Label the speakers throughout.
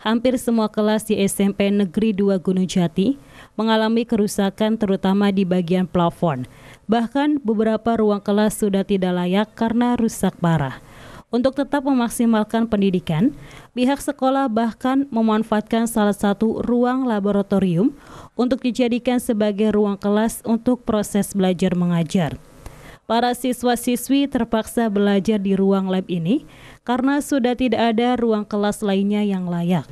Speaker 1: hampir semua kelas di SMP Negeri 2 Gunung Jati mengalami kerusakan terutama di bagian plafon. Bahkan beberapa ruang kelas sudah tidak layak karena rusak parah. Untuk tetap memaksimalkan pendidikan, pihak sekolah bahkan memanfaatkan salah satu ruang laboratorium untuk dijadikan sebagai ruang kelas untuk proses belajar mengajar para siswa-siswi terpaksa belajar di ruang lab ini karena sudah tidak ada ruang kelas lainnya yang layak.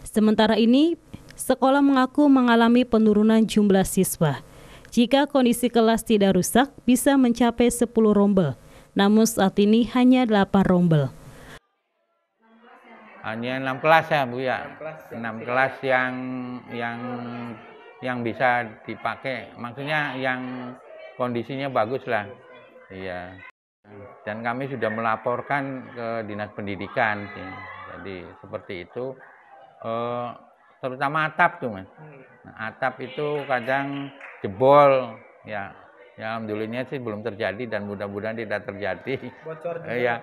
Speaker 1: Sementara ini, sekolah mengaku mengalami penurunan jumlah siswa. Jika kondisi kelas tidak rusak, bisa mencapai 10 rombel. Namun saat ini hanya 8 rombel.
Speaker 2: Hanya 6 kelas ya, Bu ya. 6 kelas, ya. kelas yang yang yang bisa dipakai. Maksudnya yang kondisinya bagus lah. Iya. Dan kami sudah melaporkan ke dinas pendidikan sih. Jadi seperti itu. E, terutama atap tuh mas. Nah, atap itu kadang jebol. Ya, ya alhamdulillahnya sih belum terjadi dan mudah-mudahan tidak terjadi. Bocor. Iya.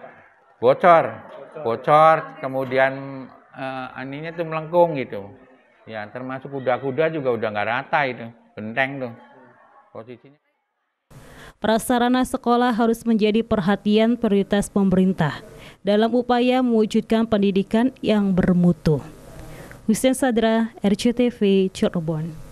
Speaker 2: Bocor. bocor. Bocor. Kemudian e, aninya tuh melengkung gitu. Ya termasuk kuda-kuda juga udah nggak rata itu. Benteng tuh posisinya
Speaker 1: prasarana sekolah harus menjadi perhatian prioritas pemerintah dalam upaya mewujudkan pendidikan yang bermutu. Hussein Sadra, RCTV, Cirebon.